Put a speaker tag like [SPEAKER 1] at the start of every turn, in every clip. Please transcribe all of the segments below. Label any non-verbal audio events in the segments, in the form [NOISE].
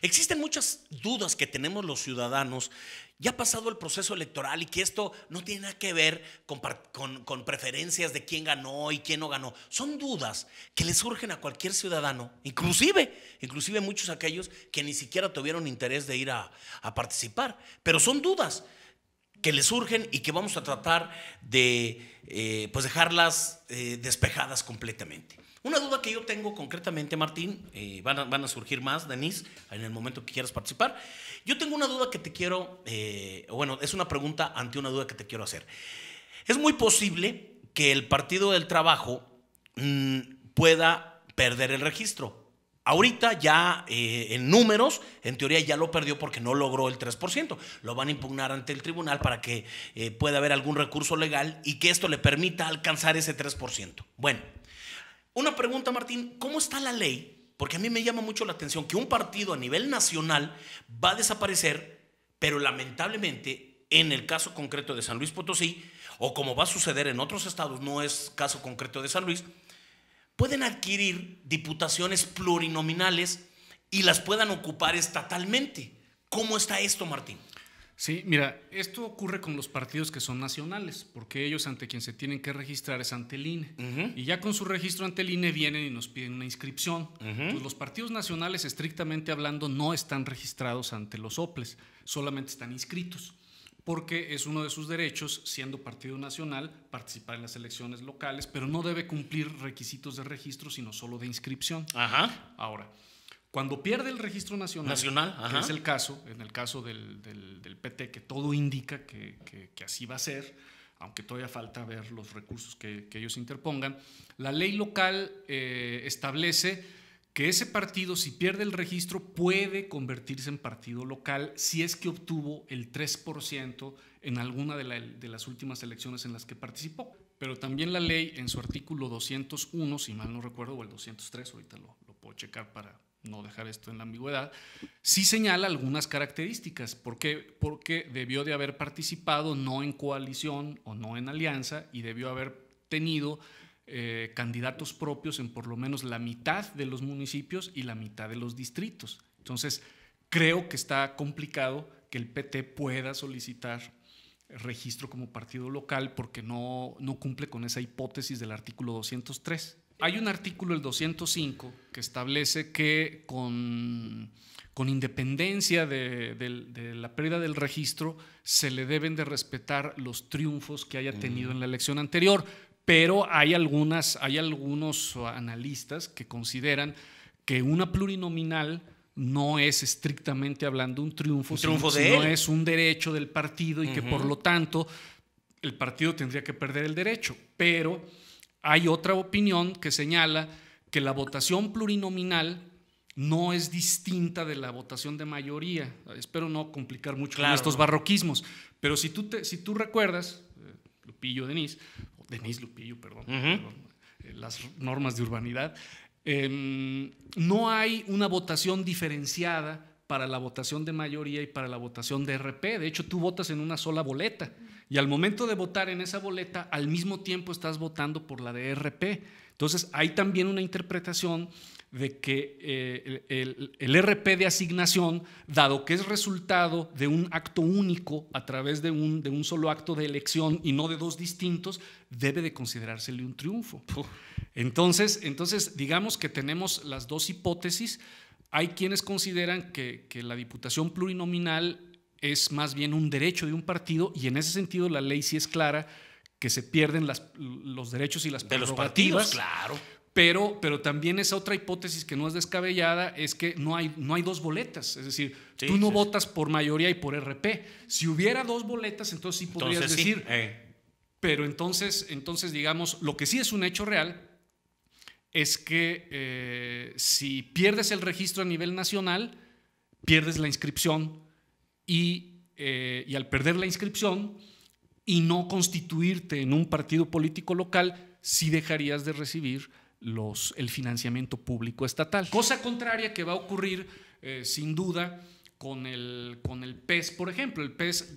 [SPEAKER 1] Existen muchas dudas que tenemos los ciudadanos, ya ha pasado el proceso electoral y que esto no tiene nada que ver con, preferencias de quién ganó y quién no ganó. Son dudas que le surgen a cualquier ciudadano, inclusive, inclusive muchos aquellos que ni siquiera tuvieron interés de ir a participar. Pero son dudas que le surgen y que vamos a tratar de eh, pues dejarlas eh, despejadas completamente. Una duda que yo tengo concretamente, Martín, eh, van, a, surgir más, Denise, en el momento que quieras participar. Yo tengo una duda que te quiero, bueno, es una pregunta ante una duda que te quiero hacer. Es muy posible que el Partido del Trabajo mm, pueda perder el registro. Ahorita ya eh, en números, en teoría ya lo perdió porque no logró el 3%. Lo van a impugnar ante el tribunal para que eh, pueda haber algún recurso legal y que esto le permita alcanzar ese 3%. Bueno, una pregunta, Martín, ¿cómo está la ley? Porque a mí me llama mucho la atención que un partido a nivel nacional va a desaparecer, pero lamentablemente en el caso concreto de San Luis Potosí, o como va a suceder en otros estados, no es caso concreto de San Luis, pueden adquirir diputaciones plurinominales
[SPEAKER 2] y las puedan ocupar estatalmente. ¿Cómo está esto, Martín? Sí, mira, esto ocurre con los partidos que son nacionales, porque ellos ante quien se tienen que registrar es ante el INE. Y ya con su registro ante el INE vienen y nos piden una inscripción. los partidos nacionales, estrictamente hablando, no están registrados ante los OPLES, solamente están inscritos porque es uno de sus derechos, siendo partido nacional, participar en las elecciones locales, pero no debe cumplir requisitos de registro, sino solo de inscripción. Ajá. Ahora, cuando pierde el registro nacional, que es el caso, en el caso del, del, PT, que todo indica que, así va a ser, aunque todavía falta ver los recursos que, ellos interpongan, la ley local eh, establece que ese partido, si pierde el registro, puede convertirse en partido local si es que obtuvo el 3% en alguna de, las últimas elecciones en las que participó. Pero también la ley, en su artículo 201, si mal no recuerdo, o el 203, ahorita lo, lo puedo checar para no dejar esto en la ambigüedad, sí señala algunas características, qué? porque debió de haber participado no en coalición o no en alianza y debió haber tenido eh, candidatos propios en por lo menos la mitad de los municipios y la mitad de los distritos. Entonces, creo que está complicado que el PT pueda solicitar registro como partido local porque no, no cumple con esa hipótesis del artículo 203. Hay un artículo, el 205, que establece que con, con independencia de, de, la pérdida del registro, se le deben de respetar los triunfos que haya tenido en la elección anterior pero hay, algunos analistas que consideran que una plurinominal no es estrictamente hablando un triunfo, sino, es un derecho del partido y que por lo tanto el partido tendría que perder el derecho. Pero hay otra opinión que señala que la votación plurinominal no es distinta de la votación de mayoría. Espero no complicar mucho con estos barroquismos, pero si tú, te, si tú recuerdas, eh, Lupillo Denis, Denise Lupillo, perdón, eh, las normas de urbanidad, em, no hay una votación diferenciada para la votación de mayoría y para la votación de RP. De hecho, tú votas en una sola boleta y al momento de votar en esa boleta, al mismo tiempo estás votando por la de RP. Entonces, hay también una interpretación de que eh, el, RP de asignación, dado que es resultado de un acto único a través de un, de un solo acto de elección y no de dos distintos, debe de considerársele un triunfo. Entonces, entonces, digamos que tenemos las dos hipótesis hay quienes consideran que, la diputación plurinominal es más bien un derecho de un partido y en ese sentido la ley sí es clara que se pierden los derechos y las de los partidos, claro. Pero, pero también esa otra hipótesis que no es descabellada es que no hay, no hay dos boletas. Es decir, tú no votas por mayoría y por RP. Si hubiera dos boletas, entonces sí podrías decir. Eh. Pero entonces, entonces, digamos, lo que sí es un hecho real es que eh, si pierdes el registro a nivel nacional, pierdes la inscripción eh, y, al perder la inscripción y no constituirte en un partido político local, sí dejarías de recibir el financiamiento público estatal. Cosa contraria que va a ocurrir eh, sin duda con el, con el PES, por ejemplo. El PES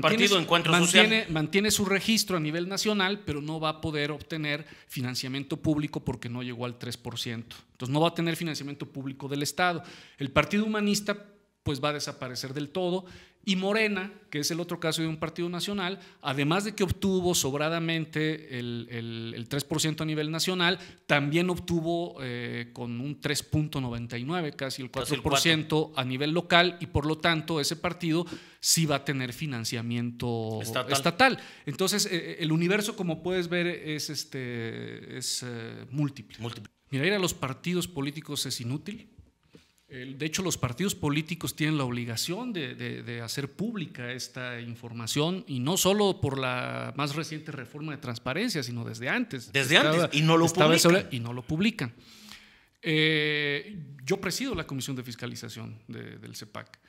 [SPEAKER 2] Partido Encuentro Social. mantiene su registro a nivel nacional, pero no va a poder obtener financiamiento público porque no llegó al 3%. Entonces no va a tener financiamiento público del Estado. El Partido Humanista pues va a desaparecer del todo. Y Morena, que es el otro caso de un partido nacional, además de que obtuvo sobradamente el, 3% a nivel nacional, también obtuvo eh, con un 3.99, casi el 4%, a nivel local, y por lo tanto ese partido sí va a tener financiamiento estatal. Entonces, eh, eh, el universo, como puedes ver, es, este, es múltiple. múltiple. Mira, ir a los partidos políticos es inútil de hecho, los partidos políticos tienen la obligación de, hacer pública esta información y no solo por la más reciente reforma de transparencia, sino desde antes. Desde antes y no lo publican. Y no lo publican. yo presido la comisión de fiscalización del CEPAC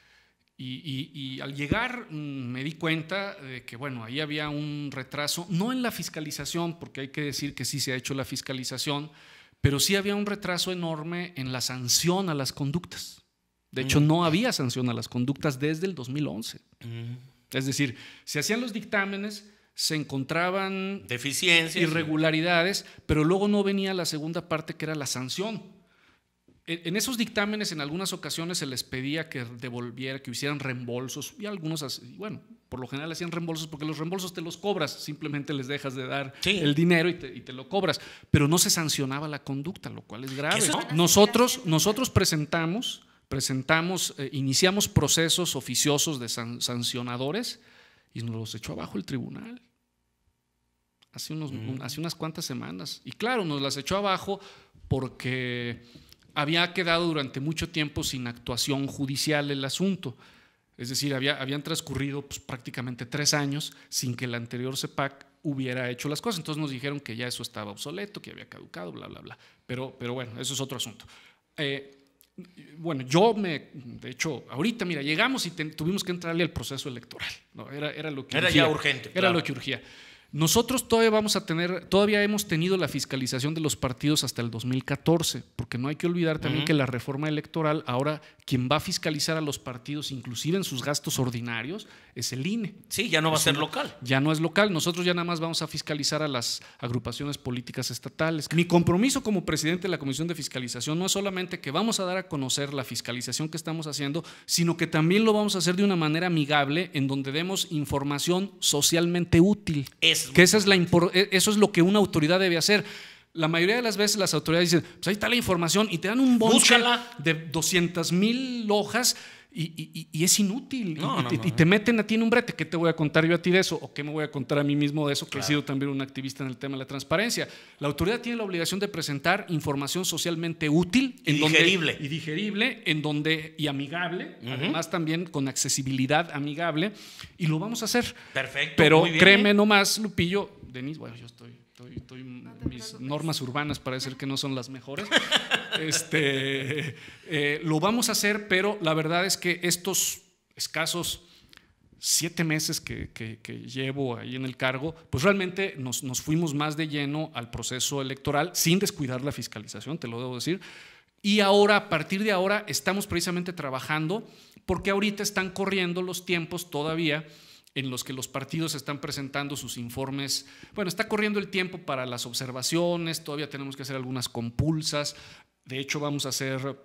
[SPEAKER 2] y, y al llegar mm, me di cuenta de que, bueno, ahí había un retraso, no en la fiscalización, porque hay que decir que sí se ha hecho la fiscalización, pero sí había un retraso enorme en la sanción a las conductas. De hecho, mm. no había sanción a las conductas desde el 2011. Mm. Es decir, se hacían los dictámenes, se encontraban deficiencias, irregularidades, pero luego no venía la segunda parte que era la sanción en esos dictámenes en algunas ocasiones se les pedía que devolviera, que hicieran reembolsos y algunos, bueno, por lo general hacían reembolsos porque los reembolsos te los cobras, simplemente les dejas de dar el dinero y te, lo cobras, pero no se sancionaba la conducta, lo cual es grave. Nosotros, nosotros presentamos, presentamos, eh, iniciamos procesos oficiosos de sancionadores y nos los echó abajo el tribunal. Hace, unos, mm. hace unas cuantas semanas. Y claro, nos las echó abajo porque había quedado durante mucho tiempo sin actuación judicial el asunto. Es decir, habían transcurrido pues, prácticamente tres años sin que el anterior CEPAC hubiera hecho las cosas. Entonces nos dijeron que ya eso estaba obsoleto, que había caducado, bla, bla, bla. Pero, pero bueno, eso es otro asunto. Eh, bueno, yo me, de hecho, ahorita, mira, llegamos y tuvimos que entrarle al proceso electoral. ¿no? Era, era lo que era ya urgente. Era lo que urgía. Nosotros todavía vamos a tener, todavía hemos tenido la fiscalización de los partidos hasta el 2014, porque no hay que olvidar también que la reforma electoral, ahora quien va a fiscalizar a los partidos, inclusive en sus gastos ordinarios, es el INE. Sí, ya no va a ser local. Ya no es local. Nosotros ya nada más vamos a fiscalizar a las agrupaciones políticas estatales. Mi compromiso como presidente de la Comisión de Fiscalización no es solamente que vamos a dar a conocer la fiscalización que estamos haciendo, sino que también lo vamos a hacer de una manera amigable en donde demos información socialmente útil que esa es la e, eso es lo que una autoridad debe hacer. La mayoría de las veces las autoridades dicen, pues ahí está la información y te dan un bonche de 200 mil hojas y, es inútil. y, te meten a ti en un brete. ¿Qué te voy a contar yo a ti de eso? ¿O qué me voy a contar a mí mismo de eso? Que he sido también un activista en el tema de la transparencia. La autoridad tiene la obligación de presentar información socialmente útil. y digerible. y digerible, en donde, y amigable. Además, también con accesibilidad amigable. Y lo vamos a hacer. Perfecto. Pero créeme nomás, Lupillo, Denis, bueno, yo estoy mis normas urbanas parece que no son las mejores. [LAUGHS] Este, eh, lo vamos a hacer, pero la verdad es que estos escasos siete meses que, llevo ahí en el cargo, pues realmente nos, nos, fuimos más de lleno al proceso electoral sin descuidar la fiscalización, te lo debo decir. Y ahora, a partir de ahora, estamos precisamente trabajando porque ahorita están corriendo los tiempos todavía en los que los partidos están presentando sus informes. Bueno, está corriendo el tiempo para las observaciones, todavía tenemos que hacer algunas compulsas. De hecho, vamos a hacer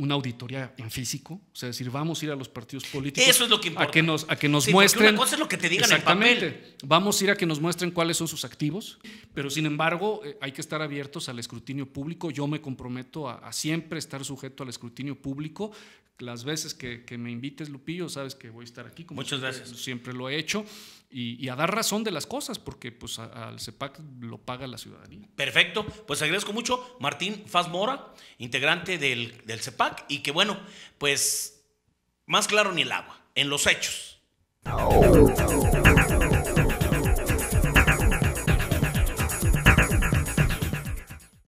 [SPEAKER 2] una auditoría en físico, o sea, decir, vamos a ir a los partidos políticos. Eso es lo que importa. A que nos, a que nos muestren. es lo que te digan exactamente, Vamos a ir a que nos muestren cuáles son sus activos, pero sin embargo, eh, hay que estar abiertos al escrutinio público. Yo me comprometo a, siempre estar sujeto al escrutinio público. Las veces que, me invites, Lupillo, sabes que voy a estar aquí. Como Muchas gracias. Siempre lo he hecho y, a dar razón de las cosas, porque pues al CEPAC lo paga la ciudadanía.
[SPEAKER 1] Perfecto, pues agradezco mucho Martín Faz Mora, integrante del, del CEPAC, y que bueno, pues más claro ni el agua, en los hechos. Oh.